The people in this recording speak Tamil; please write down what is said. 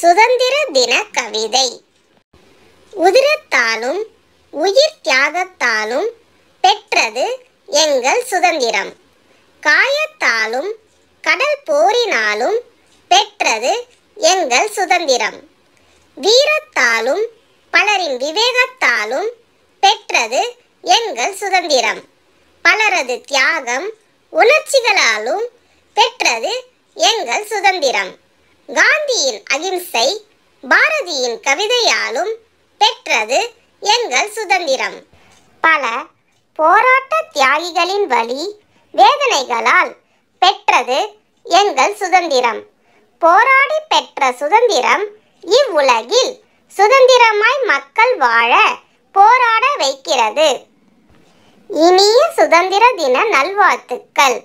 சுதந்திர தின கவிதை உதிரத்தாலும் உயிர் தியாகத்தாலும் பெற்றது எங்கள் சுதந்திரம் காயத்தாலும் கடல் போரினாலும் பெற்றது எங்கள் சுதந்திரம் வீரத்தாலும் பலரின் விவேகத்தாலும் பெற்றது எங்கள் சுதந்திரம் பலரது தியாகம் உணர்ச்சிகளாலும் பெற்றது எங்கள் சுதந்திரம் காந்தியின் அகிம்சை பாரதியின் கவிதையாலும் பெற்றது எங்கள் சுதந்திரம் பல போராட்ட தியாகிகளின் வழி வேதனைகளால் பெற்றது எங்கள் சுதந்திரம் போராடி பெற்ற சுதந்திரம் இவ்வுலகில் சுதந்திரமாய் மக்கள் வாழ போராட வைக்கிறது இனிய சுதந்திர தின நல்வாழ்த்துக்கள்